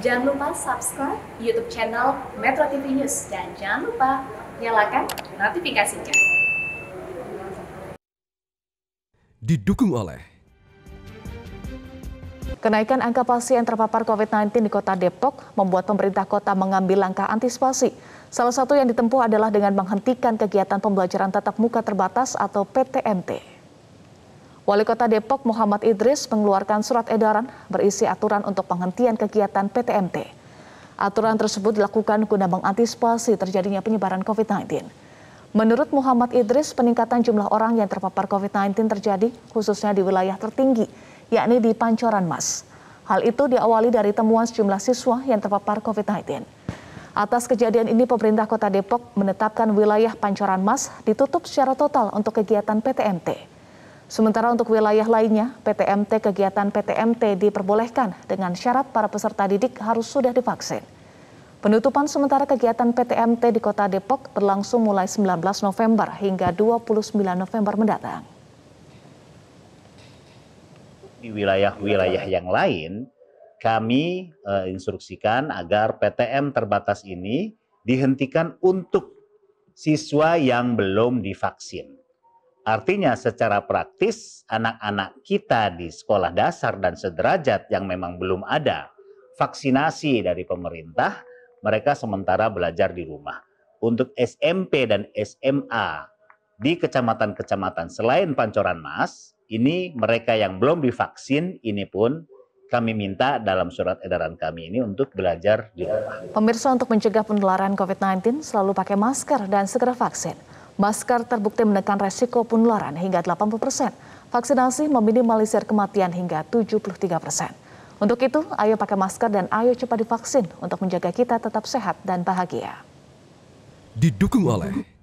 Jangan lupa subscribe YouTube channel Metro TV News dan jangan lupa nyalakan notifikasinya. Didukung oleh Kenaikan angka pasien terpapar COVID-19 di kota Depok membuat pemerintah kota mengambil langkah antisipasi. Salah satu yang ditempuh adalah dengan menghentikan kegiatan pembelajaran tatap muka terbatas atau PTMT. Wali Kota Depok Muhammad Idris mengeluarkan surat edaran berisi aturan untuk penghentian kegiatan PTMT. Aturan tersebut dilakukan guna mengantisipasi terjadinya penyebaran COVID-19. Menurut Muhammad Idris, peningkatan jumlah orang yang terpapar COVID-19 terjadi khususnya di wilayah tertinggi, yakni di Pancoran Mas. Hal itu diawali dari temuan sejumlah siswa yang terpapar COVID-19. Atas kejadian ini, pemerintah kota Depok menetapkan wilayah Pancoran Mas ditutup secara total untuk kegiatan PTMT. Sementara untuk wilayah lainnya, PTMT kegiatan PTMT diperbolehkan dengan syarat para peserta didik harus sudah divaksin. Penutupan sementara kegiatan PTMT di Kota Depok berlangsung mulai 19 November hingga 29 November mendatang. Di wilayah-wilayah yang lain, kami uh, instruksikan agar PTM terbatas ini dihentikan untuk siswa yang belum divaksin Artinya secara praktis anak-anak kita di sekolah dasar dan sederajat yang memang belum ada vaksinasi dari pemerintah, mereka sementara belajar di rumah. Untuk SMP dan SMA di kecamatan-kecamatan selain Pancoran Mas, ini mereka yang belum divaksin ini pun kami minta dalam surat edaran kami ini untuk belajar di rumah. Pemirsa untuk mencegah penularan COVID-19 selalu pakai masker dan segera vaksin. Masker terbukti menekan resiko penularan hingga 80 persen. Vaksinasi meminimalisir kematian hingga 73 persen. Untuk itu, ayo pakai masker dan ayo cepat divaksin untuk menjaga kita tetap sehat dan bahagia. Didukung oleh